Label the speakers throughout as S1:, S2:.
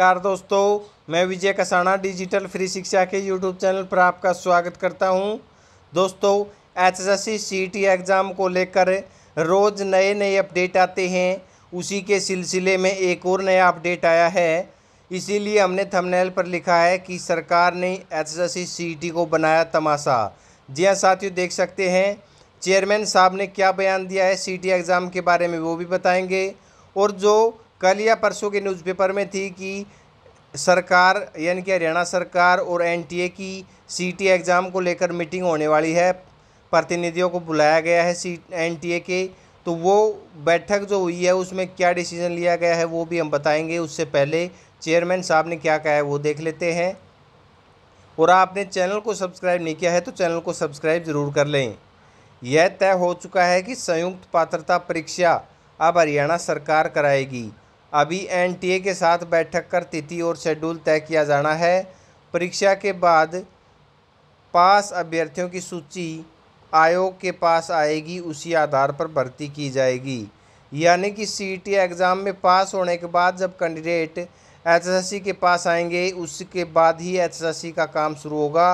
S1: नमस्कार दोस्तों मैं विजय कसाना डिजिटल फ्री शिक्षा के यूट्यूब चैनल पर आपका स्वागत करता हूं दोस्तों एचएसएससी सीटी एग्ज़ाम e को लेकर रोज़ नए नए अपडेट आते हैं उसी के सिलसिले में एक और नया अपडेट आया है इसीलिए हमने थंबनेल पर लिखा है कि सरकार ने एचएसएससी सीटी e को बनाया तमाशा जी हाँ साथियों देख सकते हैं चेयरमैन साहब ने क्या बयान दिया है टी एग्ज़ाम e के बारे में वो भी बताएँगे और जो कल या परसों के न्यूज़पेपर में थी कि सरकार यानी कि हरियाणा सरकार और एनटीए की सीटी एग्ज़ाम को लेकर मीटिंग होने वाली है प्रतिनिधियों को बुलाया गया है सी एनटीए के तो वो बैठक जो हुई है उसमें क्या डिसीज़न लिया गया है वो भी हम बताएंगे उससे पहले चेयरमैन साहब ने क्या कहा है वो देख लेते हैं और आपने चैनल को सब्सक्राइब नहीं किया है तो चैनल को सब्सक्राइब ज़रूर कर लें यह तय हो चुका है कि संयुक्त पात्रता परीक्षा अब हरियाणा सरकार कराएगी अभी एनटीए के साथ बैठक कर तिथि और शेड्यूल तय किया जाना है परीक्षा के बाद पास अभ्यर्थियों की सूची आयोग के पास आएगी उसी आधार पर भर्ती की जाएगी यानी कि टी एग्ज़ाम में पास होने के बाद जब कैंडिडेट एचएसएससी के पास आएंगे उसके बाद ही एचएसएससी का काम शुरू होगा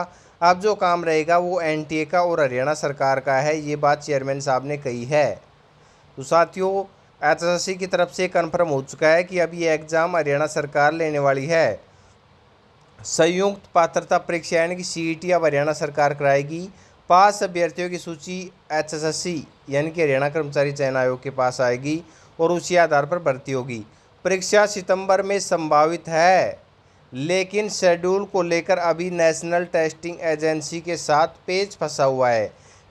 S1: अब जो काम रहेगा वो एनटीए का और हरियाणा सरकार का है ये बात चेयरमैन साहब ने कही है तो साथियों एचएसएससी की तरफ से कन्फर्म हो चुका है कि अब ये एग्ज़ाम हरियाणा सरकार लेने वाली है संयुक्त पात्रता परीक्षा यानी कि टी e अब हरियाणा सरकार कराएगी पास अभ्यर्थियों की सूची एचएसएससी यानी कि हरियाणा कर्मचारी चयन आयोग के पास आएगी और उसी आधार पर भर्ती होगी परीक्षा सितंबर में संभावित है लेकिन शेड्यूल को लेकर अभी नेशनल टेस्टिंग एजेंसी के साथ पेज फंसा हुआ है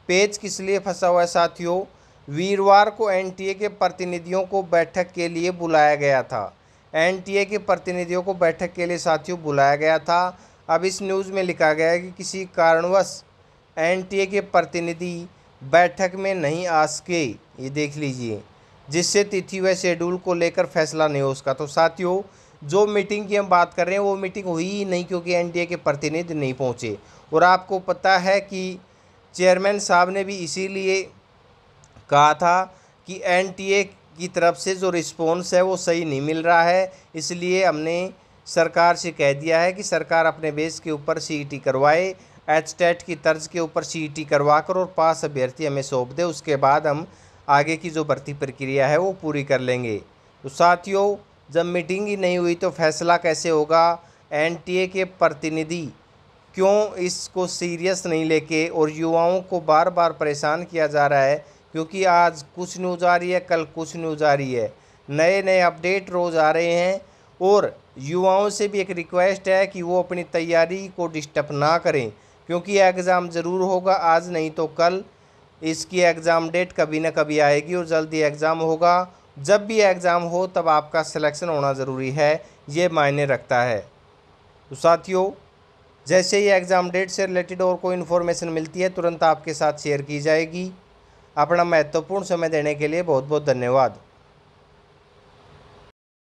S1: पेज किस लिए फंसा हुआ है साथियों वीरवार को एनटीए के प्रतिनिधियों को बैठक के लिए बुलाया गया था एनटीए के प्रतिनिधियों को बैठक के लिए साथियों बुलाया गया था अब इस न्यूज़ में लिखा गया है कि किसी कारणवश एनटीए के प्रतिनिधि बैठक में नहीं आ सके ये देख लीजिए जिससे तिथि व शेड्यूल को लेकर फैसला नहीं हो उसका तो साथियों जो मीटिंग की हम बात कर रहे हैं वो मीटिंग हुई ही नहीं क्योंकि एन के प्रतिनिधि नहीं पहुँचे और आपको पता है कि चेयरमैन साहब ने भी इसीलिए कहा था कि एनटीए की तरफ से जो रिस्पॉन्स है वो सही नहीं मिल रहा है इसलिए हमने सरकार से कह दिया है कि सरकार अपने बेस के ऊपर सी करवाए एच की तर्ज के ऊपर सी करवा कर और पास अभ्यर्थी हमें सौंप दे उसके बाद हम आगे की जो भर्ती प्रक्रिया है वो पूरी कर लेंगे तो साथियों जब मीटिंग ही नहीं हुई तो फैसला कैसे होगा एनटीए के प्रतिनिधि क्यों इसको सीरियस नहीं लेके और युवाओं को बार बार परेशान किया जा रहा है क्योंकि आज कुछ न्यूज़ आ रही है कल कुछ न्यूज़ आ रही है नए नए अपडेट रोज़ आ रहे हैं और युवाओं से भी एक रिक्वेस्ट है कि वो अपनी तैयारी को डिस्टर्ब ना करें क्योंकि एग्ज़ाम ज़रूर होगा आज नहीं तो कल इसकी एग्ज़ाम डेट कभी ना कभी आएगी और जल्दी एग्ज़ाम होगा जब भी एग्ज़ाम हो तब आपका सिलेक्शन होना ज़रूरी है ये मायने रखता है तो साथियों जैसे ही एग्ज़ाम डेट से रिलेटेड और कोई इन्फॉर्मेशन मिलती है तुरंत आपके साथ शेयर की जाएगी अपना महत्वपूर्ण समय देने के लिए बहुत बहुत धन्यवाद